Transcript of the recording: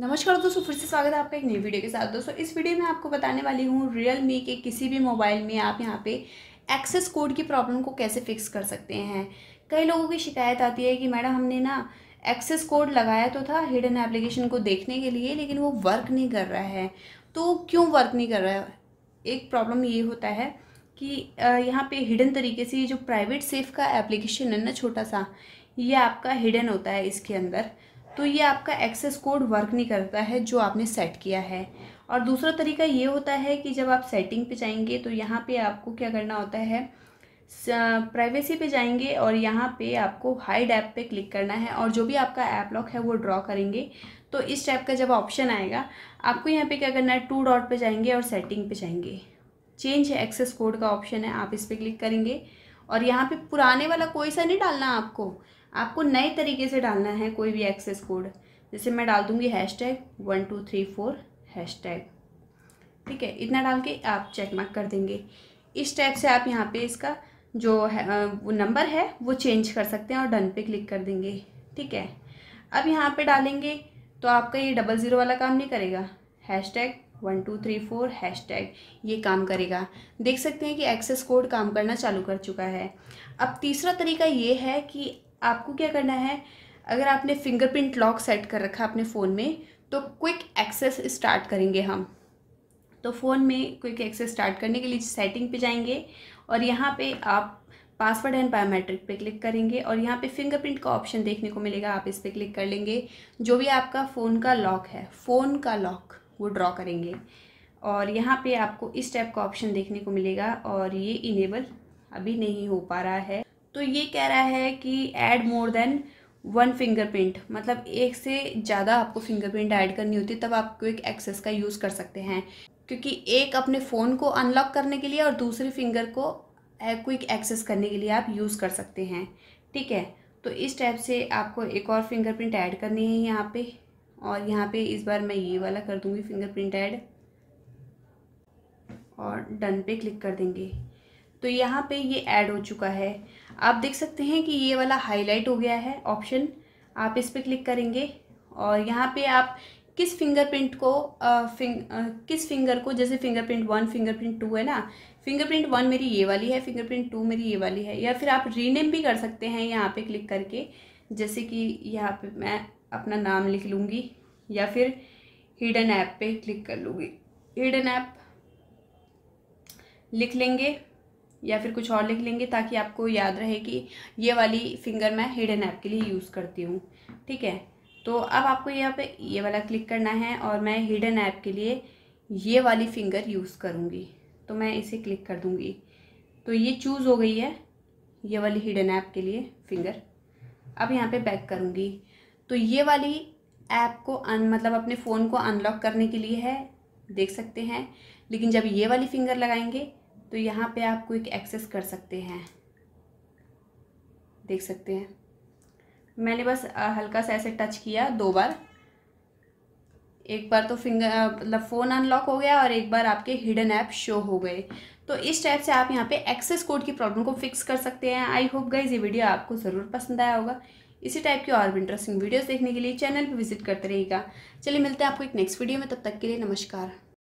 नमस्कार दोस्तों फिर से स्वागत है आपका एक नई वीडियो के साथ दोस्तों इस वीडियो में आपको बताने वाली हूँ रियल मी के किसी भी मोबाइल में आप यहाँ पे एक्सेस कोड की प्रॉब्लम को कैसे फिक्स कर सकते हैं कई लोगों की शिकायत आती है कि मैडम हमने ना एक्सेस कोड लगाया तो था हिडन एप्लीकेशन को देखने के लिए लेकिन वो वर्क नहीं कर रहा है तो क्यों वर्क नहीं कर रहा है एक प्रॉब्लम ये होता है कि यहाँ पे हिडन तरीके से ये जो प्राइवेट सेफ का एप्लीकेशन है ना छोटा सा ये आपका हिडन होता है इसके अंदर तो ये आपका एक्सेस कोड वर्क नहीं करता है जो आपने सेट किया है और दूसरा तरीका ये होता है कि जब आप सेटिंग पे जाएंगे तो यहाँ पे आपको क्या करना होता है प्राइवेसी पे जाएंगे और यहाँ पे आपको हाइड ऐप पे क्लिक करना है और जो भी आपका ऐप लॉक है वो ड्रॉ करेंगे तो इस टाइप का जब ऑप्शन आएगा आपको यहाँ पे क्या करना है टू डॉट पे जाएंगे और सेटिंग पे जाएंगे चेंज एक्सेस कोड का ऑप्शन है आप इस पर क्लिक करेंगे और यहाँ पे पुराने वाला कोई सा नहीं डालना आपको आपको नए तरीके से डालना है कोई भी एक्सेस कोड जैसे मैं डाल दूँगी hashtag one two three four hashtag ठीक है इतना डाल के आप चेक मार्क कर देंगे इस टाइप से आप यहाँ पे इसका जो है वो नंबर है वो चेंज कर सकते हैं और डन पे क्लिक कर देंगे ठीक है अब यहाँ पे डालेंगे तो आपका ये डबल ज़ीरो वाला काम नहीं करेगा hashtag one two three four hashtag ये काम करेगा देख सकते हैं कि एक्सेस कोड काम करना चालू कर चुका है अब तीसरा तरीका ये है कि आपको क्या करना है अगर आपने फिंगरप्रिंट लॉक सेट कर रखा है अपने फ़ोन में तो क्विक एक्सेस स्टार्ट करेंगे हम तो फ़ोन में क्विक एक्सेस स्टार्ट करने के लिए सेटिंग पे जाएंगे और यहाँ पे आप पासवर्ड एंड बायोमेट्रिक पे क्लिक करेंगे और यहाँ पे फिंगरप्रिंट का ऑप्शन देखने को मिलेगा आप इस पर क्लिक कर लेंगे जो भी आपका फ़ोन का लॉक है फ़ोन का लॉक वो ड्रॉ करेंगे और यहाँ पर आपको इस टाइप का ऑप्शन देखने को मिलेगा और ये इनेबल अभी नहीं हो पा रहा है तो ये कह रहा है कि add more than one fingerprint मतलब एक से ज़्यादा आपको फिंगरप्रिंट ऐड करनी होती है तब आपको एक एक्सेस का यूज़ कर सकते हैं क्योंकि एक अपने फ़ोन को अनलॉक करने के लिए और दूसरी फिंगर को eh, क्विक एक्सेस करने के लिए आप यूज़ कर सकते हैं ठीक है तो इस टाइप से आपको एक और फिंगरप्रिंट ऐड करनी है यहाँ पे और यहाँ पे इस बार मैं ये वाला कर दूँगी फिंगरप्रिंट ऐड और डन पे क्लिक कर देंगे तो यहाँ पे ये ऐड हो चुका है आप देख सकते हैं कि ये वाला हाईलाइट हो गया है ऑप्शन आप इस पर क्लिक करेंगे और यहाँ पे आप किस फिंगरप्रिंट को आ, फिंग आ, किस फिंगर को जैसे फिंगरप्रिंट वन फिंगरप्रिंट टू है ना फिंगरप्रिंट वन मेरी ये वाली है फिंगरप्रिंट टू मेरी ये वाली है या फिर आप रीनेम भी कर सकते हैं यहाँ पे क्लिक करके जैसे कि यहाँ पे मैं अपना नाम लिख लूँगी या फिर हिडन ऐप पे क्लिक कर लूँगी हिडन ऐप लिख लेंगे या फिर कुछ और लिख लेंगे ताकि आपको याद रहे कि ये वाली फिंगर मैं हिडन ऐप के लिए यूज़ करती हूँ ठीक है तो अब आपको यहाँ पे ये वाला क्लिक करना है और मैं हिडन ऐप के लिए ये वाली फिंगर यूज़ करूँगी तो मैं इसे क्लिक कर दूँगी तो ये चूज़ हो गई है ये वाली हिडन ऐप के लिए फिंगर अब यहाँ पे बैक करूँगी तो ये वाली ऐप को अन मतलब अपने फ़ोन को अनलॉक करने के लिए है देख सकते हैं लेकिन जब ये वाली फिंगर लगाएंगे तो यहाँ पे आप क्विक एक्सेस कर सकते हैं देख सकते हैं मैंने बस हल्का सा ऐसे टच किया दो बार एक बार तो फिंगर मतलब फ़ोन अनलॉक हो गया और एक बार आपके हिडन ऐप शो हो गए तो इस टाइप से आप यहाँ पे एक्सेस कोड की प्रॉब्लम को फिक्स कर सकते हैं आई होप गाइज ये वीडियो आपको ज़रूर पसंद आया होगा इसी टाइप की और भी इंटरेस्टिंग वीडियोस देखने के लिए चैनल पे विजिट करते रहिएगा चलिए मिलते हैं आपको एक नेक्स्ट वीडियो में तब तक के लिए नमस्कार